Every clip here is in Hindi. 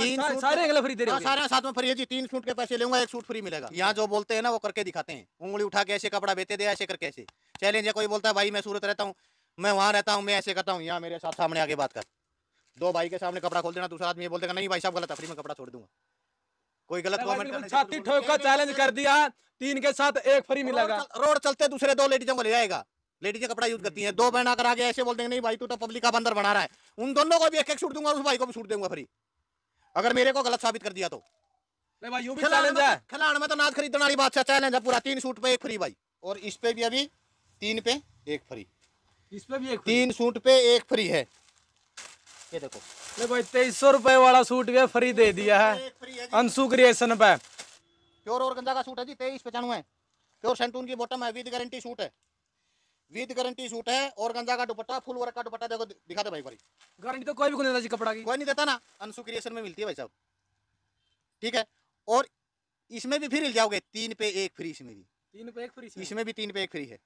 सारे फ्री दे रहे हाँ, सारे साथ में फ्री है जी तीन सूट के पैसे लूंगा एक सूट फ्री मिलेगा यहाँ जो बोलते हैं ना वो करके दिखाते हैं उंगली उठा के ऐसे कपड़ा बेते दे ऐसे करके ऐसे चैलेंज है कोई बोलता है भाई मैं सूरत रहता हूँ मैं वहाँ रहता हूँ मैं ऐसे करता हूँ यहाँ मेरे साथ सामने आगे बात कर दो भाई के सामने कपड़ा खोल देना दूसरा आदमी ये नहीं भाई साहब गलत है फ्री में कपड़ा छोड़ दूंगा कोई गलत छाती ठोक का चैलेंज कर दिया तीन के साथ एक फ्री मिलेगा रोड चलते दूसरे दो लेडीजों को ले जाएगा लेडीजे कपड़ा यूज करती हैं दो बहन आकर आगे ऐसे बोल देंगे नहीं भाई तू तो पब्लिक का बंदर बना रहा है उन दोनों को भी एक एक छूट दूंगा उस भाई को भी छूट दूंगा फ्री अगर मेरे को गलत साबित कर दिया तो भाई में तो नाच खरीदने वाली बात चैलेंज है पूरा तीन सूट पे एक फ्री भाई और इस पे भी अभी तीन पे एक फ्री इस पे भी एक तीन सूट पे एक फ्री है ये देखो ले भाई तेईस सौ रुपए वाला सूट फ्री दे दिया है अंशु क्रिएशन पे प्योर और गंदा का सूट है जी तेईस पचानवे प्योर सेंटून की बॉटम है विद गारंटी सूट है विद गारंटी सूट है और गंजा का दुपट्टा फुल वर्क का दुपट्टा देखो दिखा दे भाई भाई गारंटी तो कोई भी नहीं देता जी कपड़ा की कोई नहीं देता ना अनसु क्रिएशन में मिलती है भाई साहब ठीक है और इसमें भी फिर मिल जाओगे तीन पे एक फ्री इसमें भी तीन पे एक फ्री इसमें भी तीन पे एक फ्री है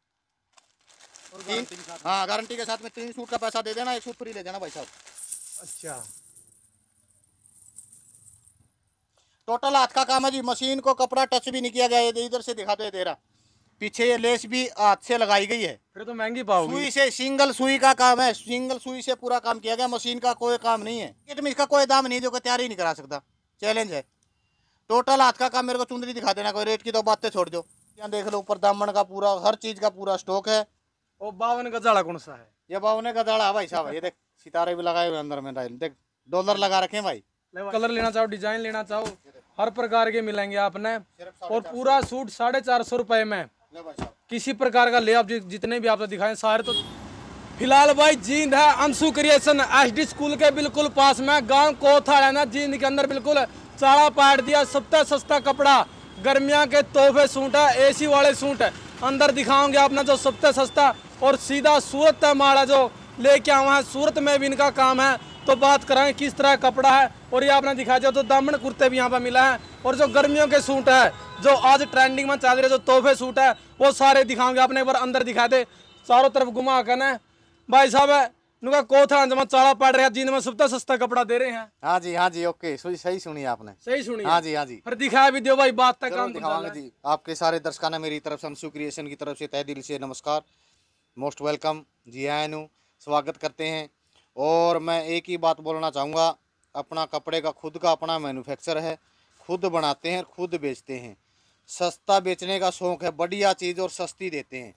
हाँ गारंटी के साथ में तीन सूट का पैसा दे देना एक सूट फ्री दे देना भाई साहब अच्छा टोटल हाथ का काम है जी मशीन को कपड़ा टच भी नहीं किया गया इधर से दिखा दो दे रहा पीछे ये लेस भी हाथ से लगाई गई है फिर तो महंगी पाओ सुई से सिंगल सुई का काम है सिंगल सुई से पूरा काम किया गया मशीन का कोई काम नहीं है किट में इसका कोई दाम नहीं जो तैयार ही नहीं करा सकता चैलेंज है टोटल हाथ का काम मेरे को चुंदरी दिखा देना कोई रेट की तो बातें छोड़ दो यहाँ देख लो ऊपर दामन का पूरा हर चीज का पूरा स्टॉक है और बावन जाड़ा कौन सा है ये बावन गजाड़ा है भाई साहब ये देख सितारे भी लगाए हुए अंदर में डायल देख डॉलर लगा रखे भाई कलर लेना चाहो डिजाइन लेना चाहो हर प्रकार के मिलेंगे आपने और पूरा सूट साढ़े चार सौ रुपए में किसी प्रकार का ले आप जितने भी आप दिखाए सारे तो फिलहाल भाई जींद है अंशु क्रिएशन एसडी स्कूल के बिल्कुल पास में गांव कोथाड़ा ना जींद के अंदर बिल्कुल चारा पाट दिया सबसे सस्ता कपड़ा गर्मिया के तोहफे सूट है एसी वाले सूट है अंदर दिखाओगे आपने जो सबसे सस्ता और सीधा सूरत है मारा जो लेके आवा है सूरत में भी इनका काम है तो बात करें किस तरह कपड़ा है और ये आपने दिखाया जो दामन कुर्ते भी यहाँ पर मिला है और जो गर्मियों के सूट है जो आज ट्रेंडिंग में चल रहे जो तोहफे सूट है वो सारे दिखाऊंगे आपने एक बार अंदर दिखा दे चारों तरफ घुमा कर भाई साहब है कोथा जमा चाड़ा पड़ रहा सब सबसे सस्ता कपड़ा दे रहे हैं हाँ जी हाँ जी ओके सही सुनी आपने सही सुनी हाँ जी हाँ जी फिर दिखाया भी दियो भाई बात तक काम जी आपके सारे ने मेरी तरफ से अंशु क्रिएशन की तरफ से तय दिल से नमस्कार मोस्ट वेलकम जी नु स्वागत करते हैं और मैं एक ही बात बोलना चाहूँगा अपना कपड़े का खुद का अपना मैनुफेक्चर है खुद बनाते हैं खुद बेचते हैं सस्ता बेचने का शौक है बढ़िया चीज और सस्ती देते हैं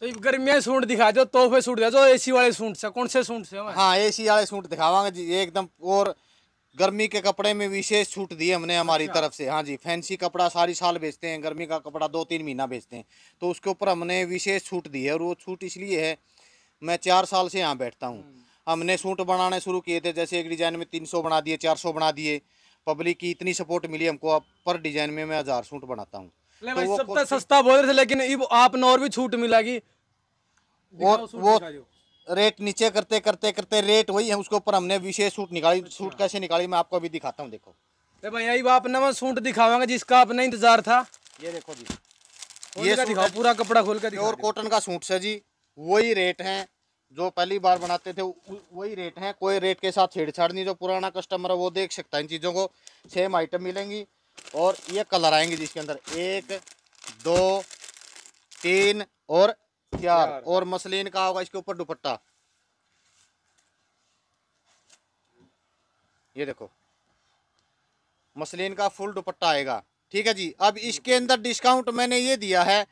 तो गर्मियाँ सूट दिखा दो तोहफे सूट दिखा दो सी वाले सूट से कौन से सूट से हाँ ए सी वाले सूट दिखावा ये एकदम और गर्मी के कपड़े में विशेष छूट दी हमने हमारी अच्छा। तरफ से हाँ जी फैंसी कपड़ा सारी साल बेचते हैं गर्मी का कपड़ा दो तीन महीना बेचते हैं तो उसके ऊपर हमने विशेष छूट दी है और वो छूट इसलिए है मैं चार साल से यहाँ बैठता हूँ हम्म। हमने सूट बनाने शुरू किए थे जैसे एक डिजाइन में तीन सौ बना दिए चार सौ बना दिए पब्लिक की इतनी सपोर्ट मिली हमको आप पर डिजाइन में मैं हज़ार सूट बनाता हूँ तो, तो सस्ता बोल रहे थे लेकिन इब आपने और भी छूट मिलेगी वो वो रेट नीचे करते करते करते रेट वही है उसके ऊपर हमने विशेष सूट निकाली सूट अच्छा। कैसे निकाली मैं आपको अभी दिखाता हूँ देखो अरे भाई अब आपने मैं सूट दिखावा जिसका आपने इंतजार था ये देखो जी ये दिखाओ पूरा कपड़ा खोल कर और कॉटन का सूट सर जी वही रेट है जो पहली बार बनाते थे वही रेट हैं कोई रेट के साथ छेड़छाड़ नहीं जो पुराना कस्टमर है वो देख सकता है इन चीज़ों को सेम आइटम मिलेंगी और ये कलर आएंगे जिसके अंदर एक दो तीन और चार और मसलिन का होगा इसके ऊपर दुपट्टा ये देखो मसलिन का फुल दुपट्टा आएगा ठीक है जी अब इसके अंदर डिस्काउंट मैंने ये दिया है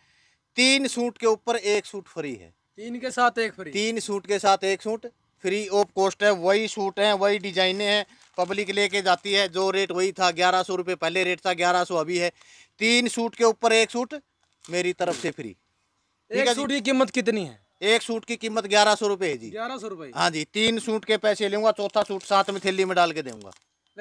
तीन सूट के ऊपर एक सूट फ्री है तीन के साथ एक फ्री तीन सूट के साथ एक सूट फ्री ऑफ कॉस्ट है वही सूट है वही डिजाइने हैं पब्लिक लेके जाती है जो रेट वही था ग्यारह सौ रुपये पहले रेट था ग्यारह सौ अभी है तीन सूट के ऊपर एक सूट मेरी तरफ से फ्री एक सूट की कीमत कितनी है एक सूट की कीमत ग्यारह सौ रुपये है जी ग्यारह सौ रुपये हाँ जी तीन सूट के पैसे लूंगा चौथा सूट साथ में थैली में डाल के दूंगा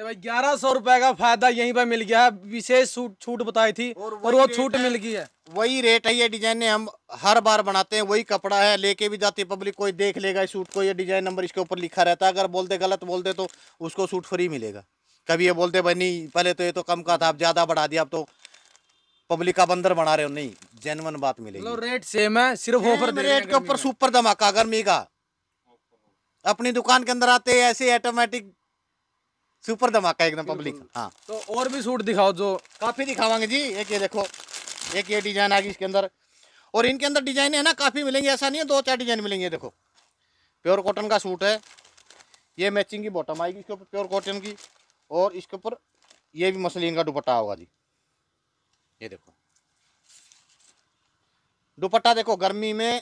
भाई ग्यारह सौ रुपए का फायदा यहीं पर मिल गया है विशेष छूट बताई थी और, और वो छूट मिल गई है वही रेट है ये डिजाइन हम हर बार बनाते हैं वही कपड़ा है लेके भी जाती है पब्लिक कोई देख लेगा इस सूट को ये डिजाइन नंबर इसके ऊपर लिखा रहता है अगर बोलते गलत बोलते तो उसको सूट फ्री मिलेगा कभी ये बोलते भाई नहीं पहले तो ये तो कम का था आप ज्यादा बढ़ा दिया आप तो पब्लिक का बंदर बना रहे हो नहीं जेनवन बात मिलेगी रेट मतलब सेम है सिर्फ ऑफर रेट के ऊपर सुपर धमाका गर्मी का अपनी दुकान के अंदर आते ऐसे ऑटोमेटिक सुपर धमाका एकदम पब्लिक हाँ तो और भी सूट दिखाओ जो काफ़ी दिखावांगे जी एक ये देखो एक ये डिजाइन आ गई इसके अंदर और इनके अंदर डिजाइन है ना काफ़ी मिलेंगे ऐसा नहीं है दो चार डिजाइन मिलेंगे देखो प्योर कॉटन का सूट है ये मैचिंग की बॉटम आएगी इसके ऊपर प्योर कॉटन की और इसके ऊपर ये भी मसलिन का दुपट्टा होगा जी ये देखो दुपट्टा देखो गर्मी में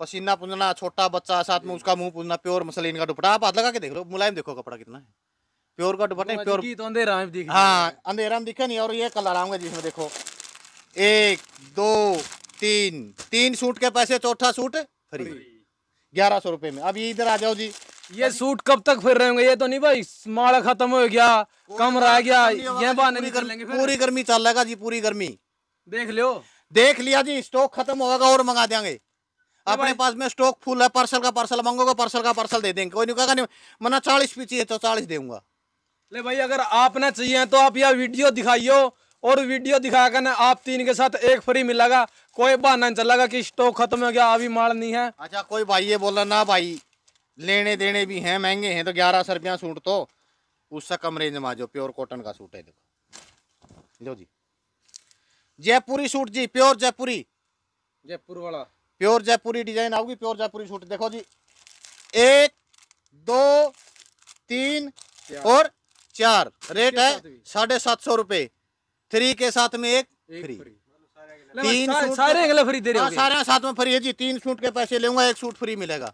पसीना पूजना छोटा बच्चा साथ में उसका मुंह पूजना प्योर मसलिन का दुपट्टा आप हाथ लगा के देख लो मुलायम देखो कपड़ा कितना है प्योर का दुपट्टा प्योर तो अंधेरा में दिख हाँ अंधेरा में दिखा नहीं और ये कलर आऊंगा जिसमें देखो एक दो तीन तीन सूट के पैसे चौथा सूट फ्री ग्यारह सौ रूपये में अब ये इधर आ जाओ जी ये सूट कब तक फिर रहेंगे ये तो नहीं भाई माल खत्म हो गया कम रह गया ये बात नहीं कर लेंगे पूरी गर्मी चल रहेगा जी पूरी गर्मी देख लियो देख लिया जी स्टॉक खत्म होगा और मंगा देंगे अपने पास में स्टॉक फुल है पार्सल का पार्सल मंगोगे पार्सल का पार्सल दे देंगे कोई नहीं कहेगा नहीं मना चालीस पीछे है तो चालीस दूंगा ले भाई अगर आपने चाहिए तो आप यह वीडियो दिखाइयो और वीडियो दिखा कर आप तीन के साथ एक फ्री मिलेगा कोई बहाना नहीं चलेगा कि स्टॉक खत्म हो गया अभी माल नहीं है अच्छा कोई भाई ये बोला ना भाई लेने देने भी हैं महंगे हैं तो ग्यारह सौ रुपया सूट तो उससे कम रेंज में आ जाओ प्योर कॉटन का सूट है देखो लो जी जयपुरी सूट जी प्योर जयपुरी जयपुर वाला प्योर जयपुरी डिजाइन आओगी प्योर जयपुरी सूट देखो जी एक दो तीन और चार रेट है साढ़े सात सौ रूपए थ्री के साथ में एक फ्री तीन सारे, अगले फ्री दे रहे हाँ, सारे साथ में फ्री है जी तीन सूट के पैसे लूंगा एक सूट फ्री मिलेगा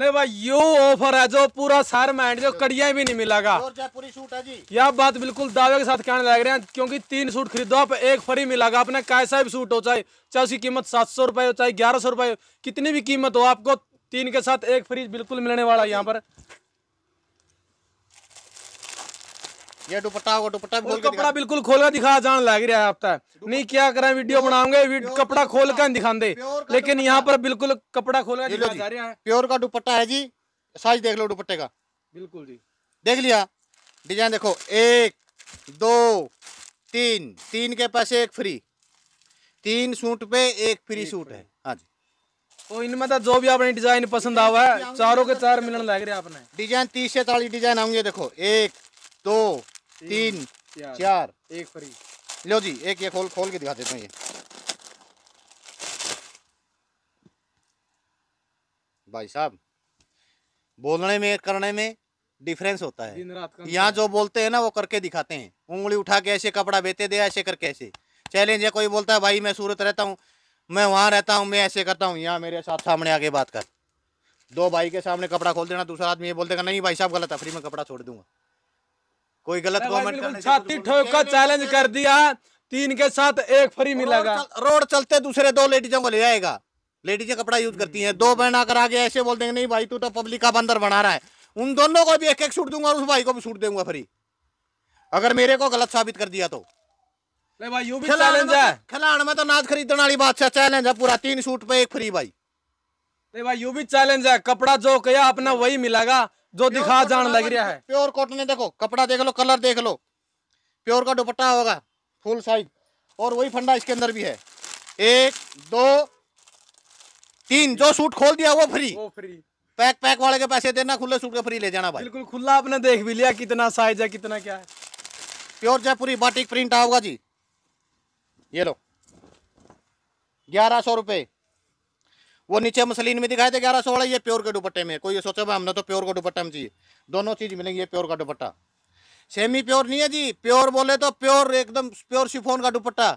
ले भाई यो ऑफर है जो पूरा सार माइंड जो कड़िया भी नहीं मिलेगा पूरी सूट है जी यह बात बिल्कुल दावे के साथ कहने लग रहे हैं क्योंकि तीन सूट खरीदो आप एक फ्री मिलेगा आपने कैसा भी सूट हो चाहे चाहे उसकी कीमत सात सौ रुपए हो चाहे ग्यारह सौ रुपए हो कितनी भी कीमत हो आपको तीन के साथ एक फ्री बिल्कुल मिलने वाला है यहाँ पर ये दुपट्टा होगा दुपट्टा खोल कपड़ा बिल्कुल खोल कर दिखा जान लग रहा है आपका नहीं क्या करें वीडियो बनाऊंगे कपड़ा खोल कर दे लेकिन यहाँ पर बिल्कुल कपड़ा खोल कर दिखा जा रहा है प्योर का दुपट्टा है जी साइज देख लो दुपट्टे का बिल्कुल जी देख लिया डिजाइन देखो एक दो तीन तीन के पैसे एक फ्री तीन सूट पे एक फ्री सूट है हाँ जी तो इनमें तो जो भी आपने डिजाइन पसंद आवा है चारों तो के चार मिलन लग रहे आपने डिजाइन तीस से चालीस डिजाइन आऊंगे देखो एक दो तीन चार एक फ्री लो जी एक ये खोल खोल के दिखा देता हूँ ये भाई साहब बोलने में करने में डिफरेंस होता है यहाँ जो बोलते हैं ना वो करके दिखाते हैं उंगली उठा के ऐसे कपड़ा बेते दे ऐसे करके ऐसे चैलेंज है कोई बोलता है भाई मैं सूरत रहता हूँ मैं वहाँ रहता हूँ मैं ऐसे करता हूँ यहाँ मेरे साथ सामने आके बात कर दो भाई के सामने कपड़ा खोल देना दूसरा आदमी ये बोलते नहीं भाई साहब गलत है फ्री में कपड़ा छोड़ दूंगा कोई गलत कमेंट तो छाती ठोका चैलेंज कर दिया तीन के साथ एक फ्री मिलेगा रोड चलते दूसरे दो लेडीजों को ले जाएगा लेडीजें कपड़ा यूज हम्म। करती हैं दो बहन आकर आगे ऐसे बोल देंगे नहीं भाई तू तो पब्लिक का बंदर बना रहा है उन दोनों को भी एक एक सूट दूंगा और उस भाई को भी सूट दूंगा फ्री अगर मेरे को गलत साबित कर दिया तो भाई खिलाड़ में तो, तो नाच खरीदने वाली बात चैलेंज है पूरा तीन सूट पे एक फ्री भाई भाई यू भी चैलेंज है कपड़ा जो किया अपना वही मिलेगा जो दिखा जान लग रहा है प्योर कॉटन है देखो कपड़ा देख लो कलर देख लो प्योर का दुपट्टा होगा फुल साइज और वही फंडा इसके अंदर भी है एक दो तीन जो सूट खोल दिया वो फ्री वो फ्री पैक पैक वाले के पैसे देना खुले सूट का फ्री ले जाना भाई बिल्कुल खुला आपने देख भी लिया कितना साइज है कितना क्या है प्योर जयपुरी बाटिक प्रिंट होगा जी ये लो ग्यारह सौ रुपये वो नीचे मसलिन में दिखाए थे ग्यारह सौ वाला ये प्योर के दुपट्टे में कोई ये सोचे भाई हमने तो प्योर का दुपट्टा में चाहिए दोनों चीज़ मिलेंगी ये प्योर का दुपट्टा सेमी प्योर नहीं है जी प्योर बोले तो प्योर एकदम प्योर शिफोन का दुपट्टा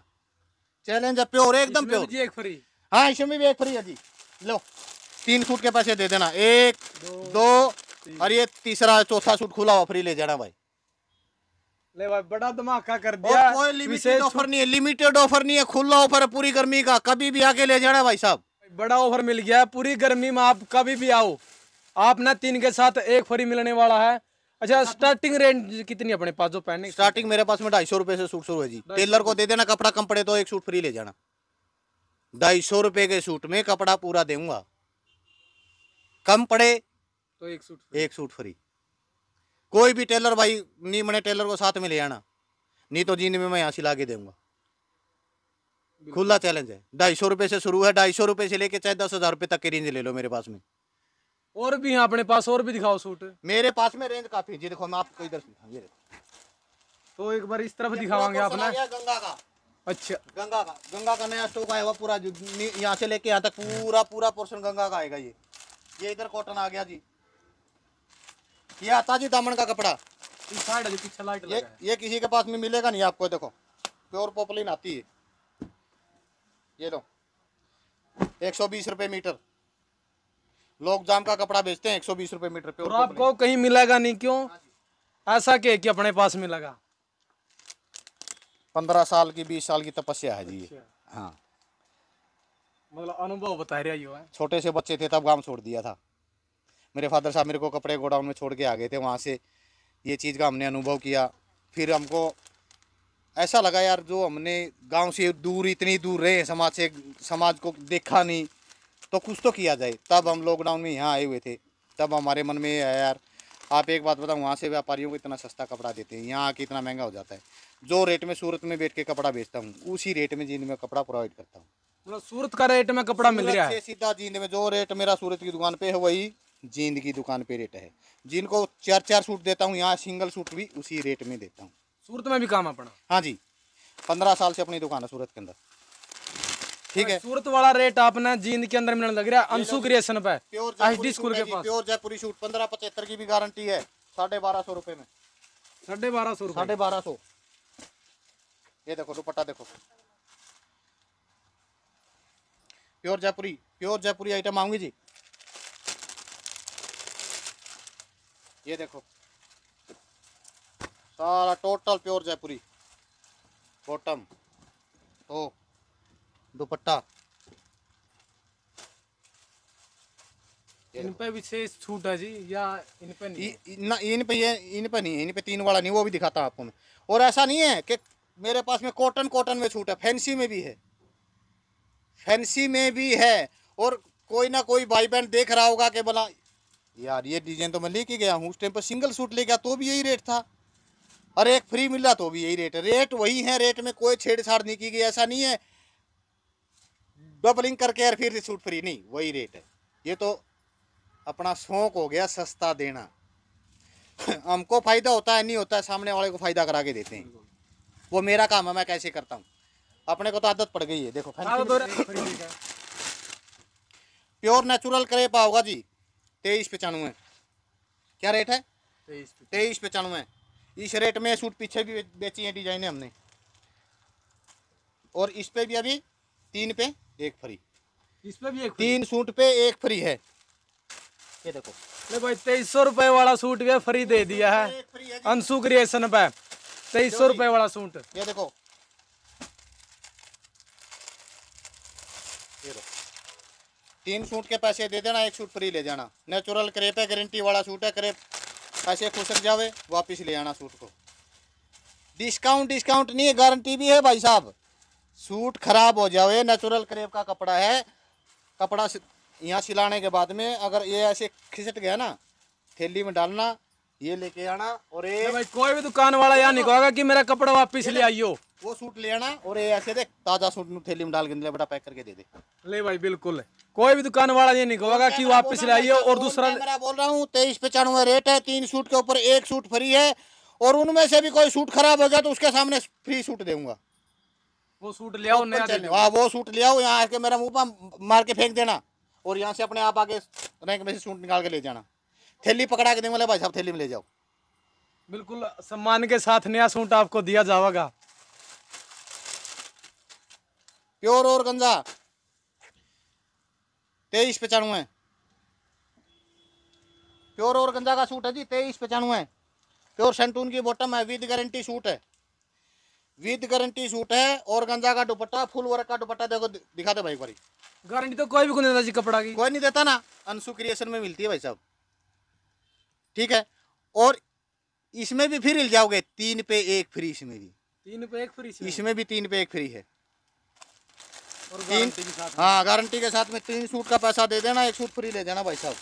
चैलेंज है प्योर एकदम प्योर जी एक फ्री हाँ इसमें भी एक फ्री है जी लो तीन सूट के पैसे दे देना एक दो, दो और ये तीसरा चौथा सूट खुला हुआ फ्री ले जाना भाई ले भाई बड़ा धमाका कर दिया कोई लिमिटेड ऑफर नहीं है लिमिटेड ऑफर नहीं है खुला ऑफर है पूरी गर्मी का कभी भी आके ले जाना भाई साहब बड़ा ऑफर मिल गया है पूरी गर्मी में आप कभी भी आओ आप ना तीन के साथ एक फ्री मिलने वाला है अच्छा स्टार्टिंग रेंज कितनी अपने पास जो पहने स्टार्टिंग मेरे पास में ढाई सौ रुपए से सूट शुरू है जी टेलर को दे देना कपड़ा कम पड़े तो एक सूट फ्री ले जाना ढाई सौ रुपये के सूट में कपड़ा पूरा दूंगा कम पड़े तो एक सूट एक सूट फ्री कोई भी टेलर भाई नहीं मैंने टेलर को साथ में ले आना नहीं तो जीने में मैं यहाँ सिला के दूंगा खुला चैलेंज है ढाई सौ रुपए से शुरू है ढाई सौ रुपए से लेके चाहे दस हज़ार रुपए तक की रेंज ले लो मेरे पास में और भी है अपने पास और भी दिखाओ सूट मेरे पास में रेंज काफ़ी है जी देखो मैं आपको इधर ये तो एक बार इस तरफ दिखावांगे अपना तो गंगा का अच्छा गंगा का गंगा का नया स्टॉक आया हुआ पूरा यहाँ से लेके यहाँ तक पूरा पूरा पोर्शन गंगा का आएगा ये ये इधर कॉटन आ गया जी ये आता जी दामन का कपड़ा ये, ये किसी के पास में मिलेगा नहीं आपको देखो प्योर पॉपलिन आती है ये लो एक सौ बीस रुपये मीटर लोग जाम का कपड़ा बेचते हैं एक सौ बीस रुपये मीटर पे और आपको कहीं मिलेगा नहीं क्यों ऐसा के कि अपने पास मिलेगा पंद्रह साल की बीस साल की तपस्या है जी अच्छा। हाँ मतलब अनुभव बता रहा है छोटे से बच्चे थे तब गांव छोड़ दिया था मेरे फादर साहब मेरे को कपड़े गोडाउन में छोड़ के आ गए थे वहाँ से ये चीज़ का हमने अनुभव किया फिर हमको ऐसा लगा यार जो हमने गांव से दूर इतनी दूर रहे समाज से समाज को देखा नहीं तो कुछ तो किया जाए तब हम लॉकडाउन में यहाँ आए हुए थे तब हमारे मन में है यार आप एक बात बताओ वहाँ से व्यापारियों को इतना सस्ता कपड़ा देते हैं यहाँ आके इतना महंगा हो जाता है जो रेट में सूरत में बैठ के कपड़ा बेचता हूँ उसी रेट में जींद में कपड़ा प्रोवाइड करता हूँ मतलब सूरत का रेट में कपड़ा मिल रहा है सीधा जींद में जो रेट मेरा सूरत की दुकान पे है वही जींद की दुकान पे रेट है जिनको चार चार सूट देता हूँ यहाँ सिंगल सूट भी उसी रेट में देता हूँ सूरत में भी काम अपना हाँ जी पंद्रह साल से अपनी दुकान है सूरत के अंदर ठीक है सूरत वाला रेट आपने जींद के अंदर मिलने लग रहा है अंशु क्रिएशन पे एच डी स्कूल के पास प्योर जयपुरी सूट पंद्रह पचहत्तर की भी गारंटी है साढ़े बारह सौ रुपए में साढ़े बारह सौ साढ़े बारह सौ ये देखो दुपट्टा देखो प्योर जयपुरी प्योर जयपुरी आइटम आऊंगी जी ये देखो सारा टोटल प्योर जयपुरी बॉटम तो दुपट्टा इनपे विशेष छूट है जी या इनपे नहीं ना इन पे ये इन पे नहीं इन पे तीन वाला नहीं वो भी दिखाता आपको मैं और ऐसा नहीं है कि मेरे पास में कॉटन कॉटन में छूट है फैंसी में भी है फैंसी में भी है और कोई ना कोई भाई बहन देख रहा होगा कि बोला यार ये डिजाइन तो मैं लेके गया हूँ उस टाइम पर सिंगल सूट ले गया तो भी यही रेट था और एक फ्री मिला तो भी यही रेट है रेट वही है रेट में कोई छेड़छाड़ नहीं की गई ऐसा नहीं है डबलिंग करके यार फिर सूट फ्री नहीं वही रेट है ये तो अपना शौक हो गया सस्ता देना हमको फ़ायदा होता है नहीं होता है सामने वाले को फ़ायदा करा के देते हैं वो मेरा काम है मैं कैसे करता हूँ अपने को तो आदत पड़ गई है देखो प्योर नेचुरल करेप होगा जी तेईस पचानवे क्या रेट है तेईस पचानवे इस रेट में सूट पीछे भी बेची है डिजाइने हमने और इस पे भी अभी तीन पे एक फ्री इस पे भी एक तीन सूट पे एक फ्री है ये देखो ले भाई तेईस सौ रुपए वाला सूट भी फ्री दे दिया है अंशु क्रिएशन पे तेईस सौ रुपए वाला सूट ये देखो तीन सूट के पैसे दे देना एक सूट फ्री ले जाना नेचुरल क्रेप है गारंटी वाला सूट है क्रेप ऐसे खुसक जावे वापिस ले आना सूट को डिस्काउंट डिस्काउंट नहीं है गारंटी भी है भाई साहब सूट खराब हो जावे नेचुरल क्रेप का कपड़ा है कपड़ा यहाँ सिलाने के बाद में अगर ये ऐसे खिसट गया ना थैली में डालना ये लेके आना और ये भाई कोई भी दुकान वाला यहाँ निकलेगा कि मेरा कपड़ा वापिस ले तो- आइयो वो सूट ले आना और ये ऐसे देख ताजा सूट थैली में डाल के ले बेटा पैक करके दे दे ले भाई बिल्कुल कोई भी दुकान वाला ये नहीं कहेगा कि वापस आइए और दूसरा मैं बोल रहा हूँ तेईस पचानवे रेट है तीन सूट के ऊपर एक सूट फ्री है और उनमें से भी कोई सूट खराब हो गया तो उसके सामने फ्री सूट दूंगा वो सूट ले आओ हाँ वो सूट ले आओ यहाँ आके मेरा मुंह पर मार के फेंक देना और यहाँ से अपने आप आगे रैंक में से सूट निकाल के ले जाना थैली पकड़ा के देंगे भाई साहब थैली में ले जाओ बिल्कुल सम्मान के साथ नया सूट आपको दिया जाएगा प्योर और गंजा तेईस पचानवे प्योर और गंजा का सूट है जी तेईस पचानवे प्योर सेंटून की बॉटम है विद गारंटी सूट है विद गारंटी सूट है और गंजा का दुपट्टा फुल वर्क का दुपट्टा देखो दिखा दो भाई बारी गारंटी तो कोई भी को देता जी कपड़ा की कोई नहीं देता ना अंशु क्रिएशन में मिलती है भाई साहब ठीक है और इसमें भी फिर हिल जाओगे तीन पे एक फ्री इसमें भी तीन पे एक फ्री इसमें भी तीन पे एक फ्री है तीन हाँ गारंटी के साथ में तीन सूट का पैसा दे देना एक सूट फ्री ले देना भाई साहब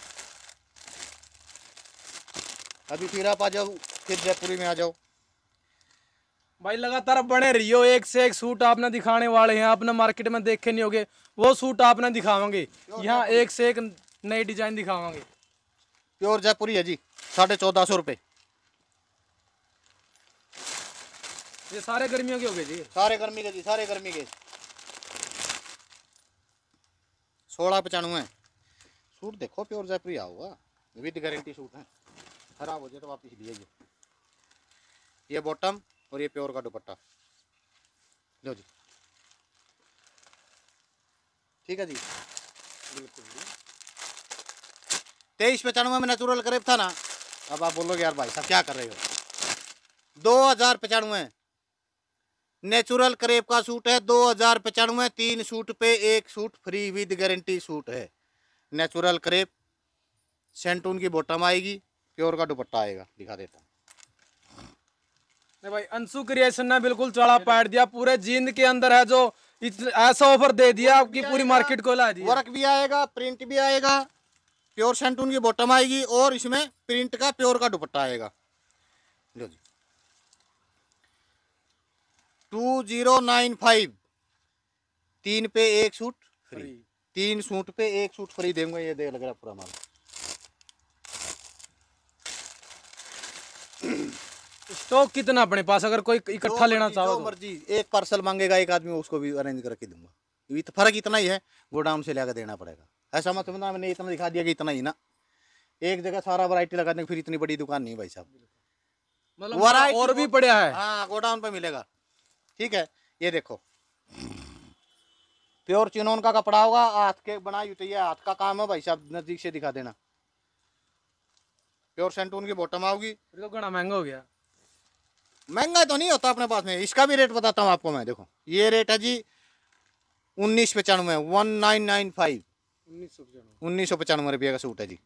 अभी फिर आप आ जाओ फिर जयपुरी में आ जाओ भाई लगातार बने रहियो एक से एक सूट आपने दिखाने वाले हैं आपने मार्केट में देखे नहीं होंगे वो सूट आपने दिखावांगे यहाँ एक से एक नई डिजाइन दिखावांगे प्योर जयपुरी है जी साढ़े चौदह सौ रुपये ये सारे गर्मियों के हो गए जी सारे गर्मी के जी सारे गर्मी के सोलह पचानवे सूट देखो प्योर जयपुर आओ विद गारंटी सूट है खराब हो जाए तो वापस दिए ये बॉटम और ये प्योर का दुपट्टा लो जी ठीक है जी बिल्कुल जी तेईस पचानवे में नेचुरल करेब था ना अब आप बोलोगे यार भाई साहब क्या कर रहे हो दो हजार पचानवे नेचुरल करेब का सूट है दो हज़ार पचानवे तीन सूट पे एक suit free with guarantee suit है नेचुरल करेब सेंटून की बॉटम आएगी प्योर का दुपट्टा आएगा दिखा देता नहीं भाई अंशु क्रिएशन ने बिल्कुल चढ़ा पैट दिया पूरे जींद के अंदर है जो ऐसा ऑफर दे दिया आपकी पूरी मार्केट को ला दी वर्क भी आएगा प्रिंट भी आएगा प्योर सेंटून की बॉटम आएगी और इसमें प्रिंट का प्योर का दुपट्टा आएगा जो जी टू जीरो नाइन फाइव तीन पे एक सूट फ्री तीन सूट पे एक सूट फ्री देंगे ये देख लग रहा पूरा माल स्टॉक कितना अपने पास अगर कोई इकट्ठा लेना चाहो तो मर्जी एक पार्सल मांगेगा एक आदमी उसको भी अरेंज करके दूंगा तो फर्क इतना ही है गोडाउन से लेकर देना पड़ेगा ऐसा मत समझना मैंने इतना दिखा दिया कि इतना ही ना एक जगह सारा लगा देंगे फिर इतनी बड़ी दुकान नहीं भाई साहब मतलब और भी पड़ा है हाँ गोडाउन पे मिलेगा ठीक है ये देखो प्योर चिनोन का कपड़ा होगा हाथ के बनाई तो यूटी है हाथ का काम है भाई साहब नजदीक से दिखा देना प्योर सेंटून की बॉटम आओगी तो घना महंगा हो गया महंगा तो नहीं होता अपने पास में इसका भी रेट बताता हूँ आपको मैं देखो ये रेट है जी उन्नीस पचानवे वन नाइन नाइन फाइव उन्नीस सौ पचानवे रुपये का सूट है जी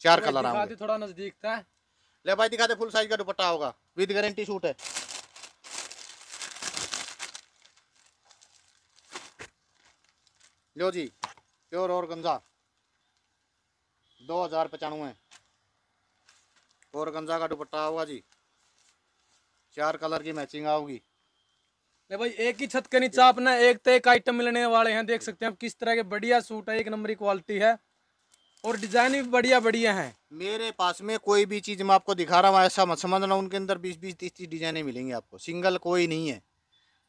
चार कलर थोड़ा नजदीक था ले भाई दिखा दे फुल साइज का दुपट्टा होगा विद गारंटी सूट है लो जी प्योर और गंजा दो हज़ार पचानवे और गंजा का दुपट्टा होगा जी चार कलर की मैचिंग आओगी ले भाई एक ही छत के नीचे आपने एक तो एक आइटम मिलने वाले हैं देख सकते हैं आप किस तरह के बढ़िया सूट है एक नंबर की क्वालिटी है और डिजाइन भी बढ़िया बढ़िया है मेरे पास में कोई भी चीज मैं आपको दिखा रहा हूँ ऐसा मत समझना उनके अंदर बीस बीस तीस तीस डिजाइने मिलेंगी आपको सिंगल कोई नहीं है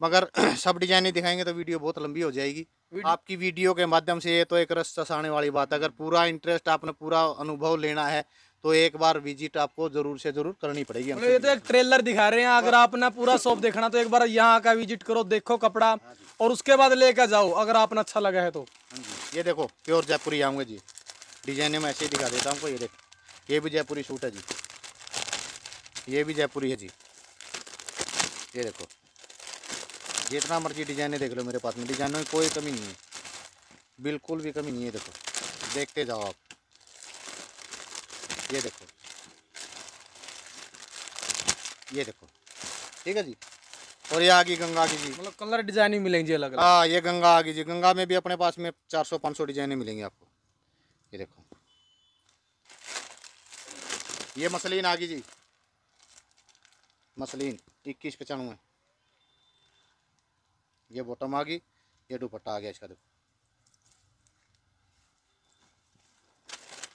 मगर सब डिजाइने दिखाएंगे तो वीडियो बहुत लंबी हो जाएगी आपकी वीडियो के माध्यम से ये तो एक रस चसाने वाली बात है अगर पूरा इंटरेस्ट आपने पूरा अनुभव लेना है तो एक बार विजिट आपको जरूर से जरूर करनी पड़ेगी ये तो एक ट्रेलर दिखा रहे हैं अगर आपने पूरा शॉप देखना तो एक बार यहाँ का विजिट करो देखो कपड़ा हाँ और उसके बाद लेकर जाओ अगर आपने अच्छा लगा है तो हाँ ये देखो प्योर जयपुरी आऊंगे जी डिजाइन में ऐसे ही दिखा देता हूँ ये देखो ये भी जयपुरी सूट है जी ये भी जयपुरी है जी ये देखो जितना मर्जी डिजाइने देख लो मेरे पास में डिजाइनों में कोई कमी नहीं है बिल्कुल भी कमी नहीं है देखो देखते जाओ आप ये देखो ये देखो ठीक है जी और ये गई गंगा की जी मतलब कलर डिजाइन ही मिलेंगे अलग हाँ ये गंगा गई जी गंगा में भी अपने पास में 400-500 डिजाइने मिलेंगी आपको ये देखो ये मसलिन गई जी मसलिन इक्कीस पचानवे ये बॉटम आ गई ये दुपट्टा आ गया इसका देखो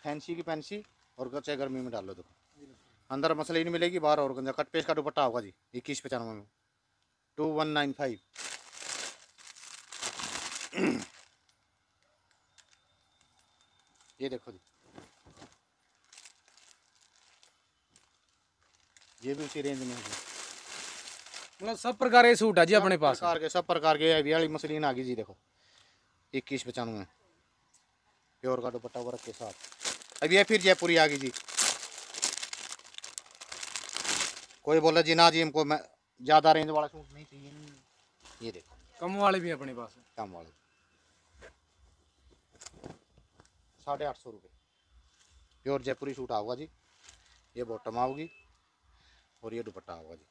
फैंसी की फैंसी और कच्चे गर्मी में डाल लो देखो अंदर ही नहीं मिलेगी बाहर और गंजा कट पेज का दुपट्टा होगा जी इक्कीस पचानवे में टू वन नाइन फाइव ये देखो जी ये भी उसी रेंज में है मतलब सब प्रकार के सूट है जी अपने पास प्रकार के सब प्रकार के हैवी वाली आ गई जी देखो इक्कीस पचानवे प्योर का दुपट्टा वर्क के साथ अभी फिर जयपुरी आ गई जी कोई बोला जी ना जी हमको मैं ज़्यादा रेंज वाला सूट नहीं चाहिए ये देखो कम वाले भी अपने पास कम वाले साढ़े आठ सौ रुपये प्योर जयपुरी सूट आऊगा जी ये बॉटम आऊगी और ये दुपट्टा आऊगा जी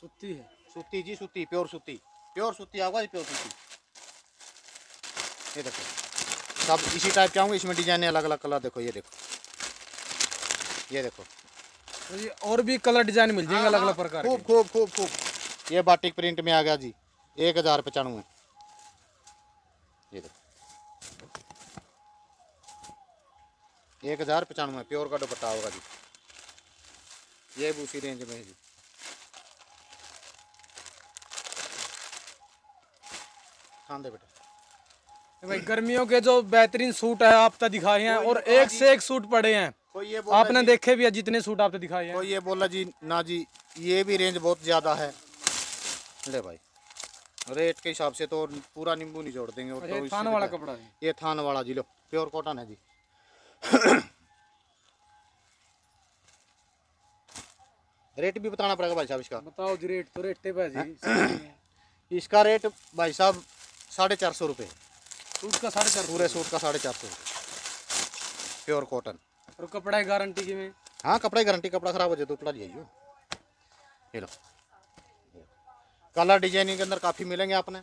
सुती है सुती जी सुती प्योर सुती प्योर सुती आगा जी प्योर सुती ये देखो सब इसी टाइप के आऊंगे इसमें डिजाइन अलग अलग कलर देखो ये देखो ये देखो तो ये और भी कलर डिजाइन मिल जाएंगे हाँ, अलग अलग हाँ। प्रकार खूब खूब खूब खूब ये बाटिक प्रिंट में आ गया जी एक हज़ार पचानवे ये देखो एक हज़ार पचानवे प्योर का दुपट्टा होगा जी ये भी उसी रेंज में है जी खान दे बेटा भाई गर्मियों के जो बेहतरीन सूट है आप तो दिखाए हैं और एक से एक सूट पड़े हैं कोई ये बोला आपने देखे भी है जितने सूट आपने दिखाए हैं कोई ये बोला जी ना जी ये भी रेंज बहुत ज़्यादा है ले भाई रेट के हिसाब से तो पूरा नींबू नहीं जोड़ देंगे और अच्छा, तो थान वाला तो- कपड़ा है ये थान वाला जी लो प्योर कॉटन है जी रेट भी बताना पड़ेगा भाई साहब इसका बताओ जी रेट तो रेट पे जी इसका रेट भाई साहब साढ़े चार सौ रुपये सूट का साढ़े चार पूरे सूट का साढ़े चार सौ प्योर कॉटन और कपड़ा गारंटी की में हाँ कपड़ा गारंटी कपड़ा खराब हो जाए तो उपला ले आइयो हेलो कलर डिजाइनिंग के अंदर काफ़ी मिलेंगे आपने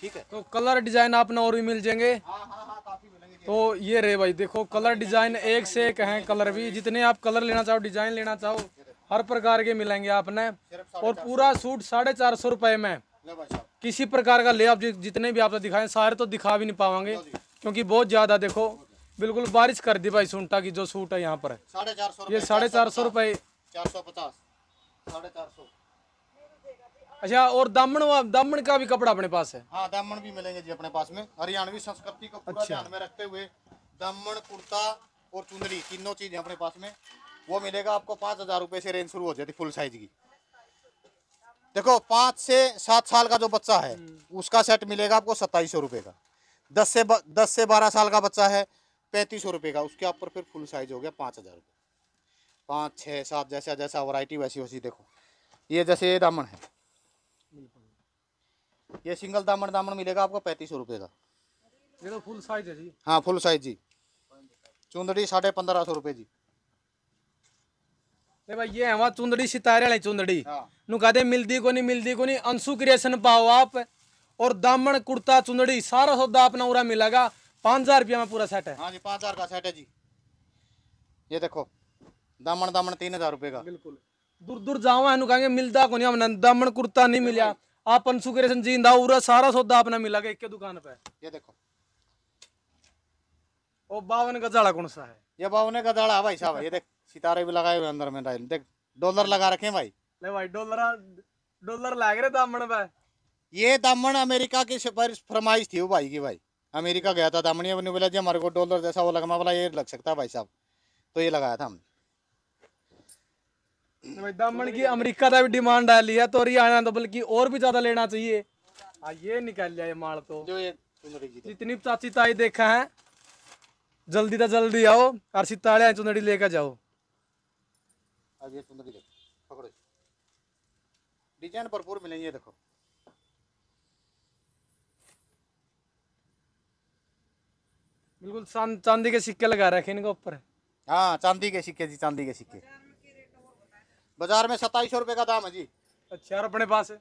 ठीक है तो कलर डिजाइन आपने और भी मिल जाएंगे हाँ, हाँ, हाँ, काफी मिलेंगे तो ये रहे भाई देखो कलर डिजाइन एक से एक हैं कलर भी जितने आप कलर लेना चाहो डिजाइन लेना चाहो हर प्रकार के मिलेंगे आपने और पूरा सूट साढ़े चार सौ रुपये में किसी प्रकार का ले आप जितने भी आपने दिखाए सारे तो दिखा भी नहीं पावांगे क्योंकि बहुत ज़्यादा देखो बिल्कुल बारिश कर दी भाई सुनटा की जो सूट है यहाँ पर ये साढ़े चार सौ रुपए चार सौ पचास साढ़े चार सौ अच्छा और दामन दामन का भी कपड़ा अपने पास है हाँ दामन भी मिलेंगे जी अपने पास में हरियाणवी संस्कृति को पूरा अच्छा। ध्यान में रखते हुए दामन कुर्ता और चुनरी तीनों चीज है अपने पास में वो मिलेगा आपको पांच हजार रूपए से रेंज शुरू हो जाती फुल साइज की देखो पाँच से सात साल का जो बच्चा है हम्म। उसका सेट मिलेगा आपको सत्ताईस सौ रुपये का दस से दस से बारह साल का बच्चा है पैंतीस सौ रुपये का उसके ऊपर फिर फुल साइज हो गया पाँच हज़ार रुपये पाँच छः सात जैसा जैसा वैरायटी वैसी वैसी देखो ये जैसे ये दामन है ये सिंगल दामन दामन मिलेगा आपको पैंतीस सौ रुपये का ये तो फुल साइज है जी हाँ फुल साइज जी चुंदड़ी साढ़े पंद्रह सौ रुपये जी ले भाई ये हमारा चुंदड़ी सितारे वाली चुंदड़ी नु हाँ। नुकादे मिलदी को नहीं मिलदी को नहीं अंशु क्रिएशन पाओ आप और दामन कुर्ता चुंदड़ी सारा सौदा अपना उरा मिलेगा पाँच हजार रुपया में पूरा सेट है हाँ जी पाँच हजार का सेट है जी ये देखो दामन दामन तीन हजार रुपये का बिल्कुल दूर दूर जावा है कहेंगे मिलता को नहीं हमने दामन कुर्ता नहीं मिला आप अंशु क्रिएशन जींदा उरा सारा सौदा अपना मिलेगा एक के दुकान पे ये देखो ओ बावन गजाला कौन सा है ये बावन गजाला भाई साहब ये देख सितारे भी लगाए हुए अंदर में डायल देख डॉलर लगा रखे भाई ले भाई डॉलर डॉलर लाग रहे दामन पे ये दामन अमेरिका की फरमाइश थी भाई की भाई अमेरिका गया था दामन ये बोला जी हमारे को डॉलर जैसा वो लगा बोला ये लग सकता है भाई साहब तो ये लगाया था हमने दामन की तो अमेरिका का भी डिमांड आ ली है तो आना तो बल्कि और भी ज्यादा लेना चाहिए आ, ये निकाल लिया ये माल तो जो ये जितनी चाची ताई देखा है जल्दी तो जल्दी आओ और सितारे चुंदड़ी लेकर जाओ आज ये सुंदरी देखो पकड़ो डिजाइन भरपूर मिलेंगे देखो बिल्कुल चांदी के सिक्के लगा रखे इनके ऊपर हाँ चांदी के सिक्के जी चांदी के सिक्के बाजार में सताई सौ रुपए का दाम है जी अच्छा और अपने पास है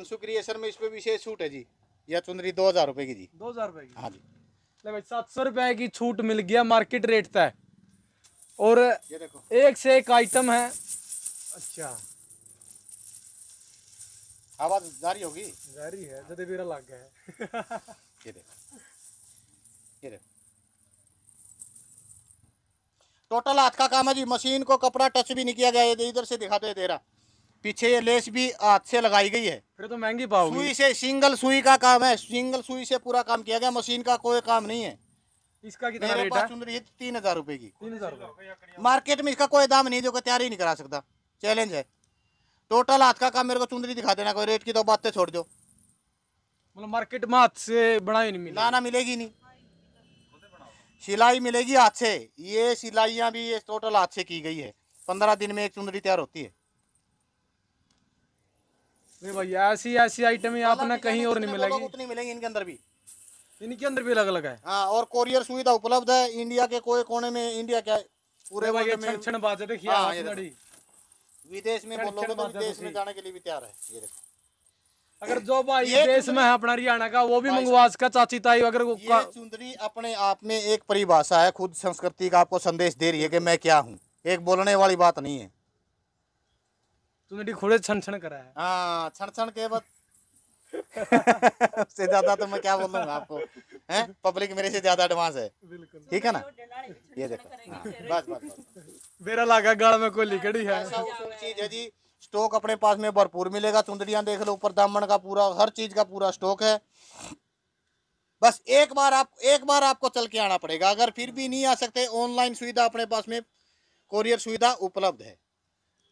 अंशु क्रिएशन में इस पे विशेष छूट है जी यह चुंदरी दो हजार रुपए की जी दो हजार रुपए की हाँ जी ले भाई सात सौ रुपए की छूट मिल गया मार्केट रेट तय और ये देखो एक से एक आइटम है अच्छा आवाज जारी होगी जारी है जदे तो बेरा लग गया है ये देखो ये देखो टोटल हाथ का काम है जी मशीन को कपड़ा टच भी नहीं किया गया है इधर से दिखाते हैं तेरा पीछे ये लेस भी हाथ से लगाई गई है फिर तो महंगी पाओगी सुई से सिंगल सुई का काम है सिंगल सुई से पूरा काम किया गया मशीन का कोई काम नहीं है इसका कितना रेट है तीन हजार रुपए की तीन हजार मार्केट में इसका कोई दाम नहीं जो तैयार ही नहीं करा सकता चैलेंज है टोटल हाथ का काम मेरे को चुंदरी दिखा देना कोई रेट की तो बातें छोड़ दो मतलब मार्केट में हाथ से बनाई नहीं मिलेगी लाना मिलेगी नहीं सिलाई मिलेगी हाथ से ये सिलाइयाँ भी ये टोटल हाथ से की गई है पंद्रह दिन में एक चुंदरी तैयार होती है नहीं भैया ऐसी ऐसी आइटम आपने कहीं और नहीं मिलेगी उतनी मिलेंगी इनके अंदर भी इनके अंदर भी अलग अलग है हाँ और कोरियर सुविधा उपलब्ध है इंडिया के कोई कोने में इंडिया क्या पूरे में बात है देखिए हाँ, विदेश में बोलोगे तो विदेश में जाने के लिए भी तैयार है ये देखो अगर जो भाई देश में है अपना हरियाणा का वो भी मंगवास का चाची ताई अगर ये चुंदरी अपने आप में एक परिभाषा है खुद संस्कृति का आपको संदेश दे रही है कि मैं क्या हूँ एक बोलने वाली बात नहीं है चुंदड़ी खुड़े छन छन करा है हाँ छन छन के बाद ज्यादा तो मैं क्या बोलूंगा आपको है पब्लिक मेरे से ज्यादा एडवांस है ठीक है ना ये देखो हाँ। हाँ, बस बस मेरा लागा गाल में कोई लिकड़ी हाँ, है चीज है जी स्टॉक अपने पास में भरपूर मिलेगा चुंदड़ियाँ देख लो ऊपर दामन का पूरा हर चीज का पूरा स्टॉक है बस एक बार आप एक बार आपको चल के आना पड़ेगा अगर फिर भी नहीं आ सकते ऑनलाइन सुविधा अपने पास में कोरियर सुविधा उपलब्ध है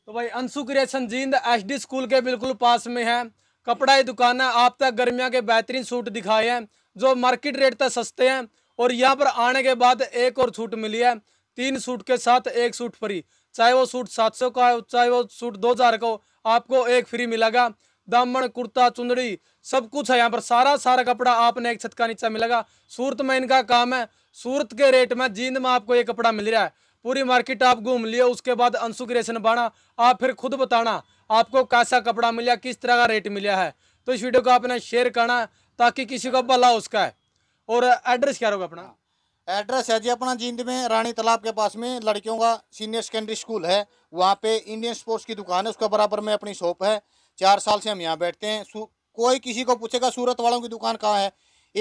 तो भाई Anshu creation Jind S school के बिल्कुल पास में है कपड़ा की दुकान है आप तक गर्मियों के बेहतरीन सूट दिखाए हैं जो मार्केट रेट तक सस्ते हैं और यहाँ पर आने के बाद एक और छूट मिली है तीन सूट के साथ एक सूट फ्री चाहे वो सूट सात सौ का हो चाहे वो सूट दो हजार का हो आपको एक फ्री मिलेगा दामन कुर्ता चुंदड़ी सब कुछ है यहाँ पर सारा सारा कपड़ा आपने एक छत का नीचा मिलेगा सूरत में इनका काम है सूरत के रेट में जींद में आपको ये कपड़ा मिल रहा है पूरी मार्केट आप घूम लिए उसके बाद अंशु रेशन बाना आप फिर खुद बताना आपको कैसा कपड़ा मिला किस तरह का रेट मिला है तो इस वीडियो को आपने शेयर करना ताकि किसी का भला उसका है और एड्रेस क्या होगा अपना हाँ, एड्रेस है जी अपना जींद में रानी तालाब के पास में लड़कियों का सीनियर सेकेंडरी स्कूल है वहाँ पे इंडियन स्पोर्ट्स की दुकान है उसका बराबर में अपनी शॉप है चार साल से हम यहाँ बैठते हैं कोई किसी को पूछेगा सूरत वालों की दुकान कहाँ है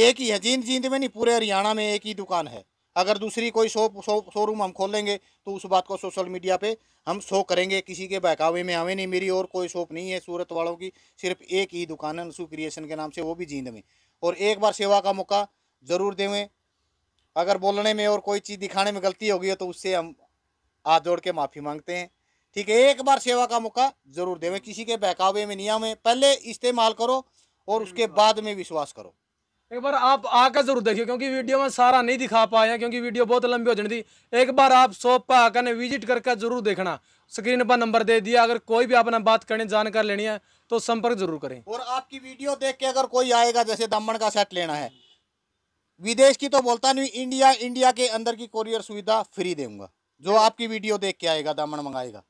एक ही है जींद जींद में नहीं पूरे हरियाणा में एक ही दुकान है अगर दूसरी कोई शो शो शोरूम हम खोलेंगे तो उस बात को सोशल मीडिया पे हम शो करेंगे किसी के बहकावे में आवे नहीं मेरी और कोई शॉप नहीं है सूरत वालों की सिर्फ एक ही दुकान है अनसू क्रिएशन के नाम से वो भी जींद में और एक बार सेवा का मौका ज़रूर देवें अगर बोलने में और कोई चीज़ दिखाने में गलती होगी तो उससे हम हाथ जोड़ के माफ़ी मांगते हैं ठीक है एक बार सेवा का मौका ज़रूर देवें किसी के बहकावे में नहीं आवें पहले इस्तेमाल करो और उसके हम्म। बाद में विश्वास करो एक बार आप आकर जरूर देखिए क्योंकि वीडियो में सारा नहीं दिखा पाया क्योंकि वीडियो बहुत लंबी हो जानी थी एक बार आप शॉप पर आकर ने विजिट करके जरूर देखना स्क्रीन पर नंबर दे दिया अगर कोई भी आपने बात करनी जानकारी लेनी है तो संपर्क जरूर करें और आपकी वीडियो देख के अगर कोई आएगा जैसे दमन का सेट लेना है विदेश की तो बोलता नहीं इंडिया इंडिया के अंदर की कोरियर सुविधा फ्री दूंगा जो आपकी वीडियो देख के आएगा दामन मंगाएगा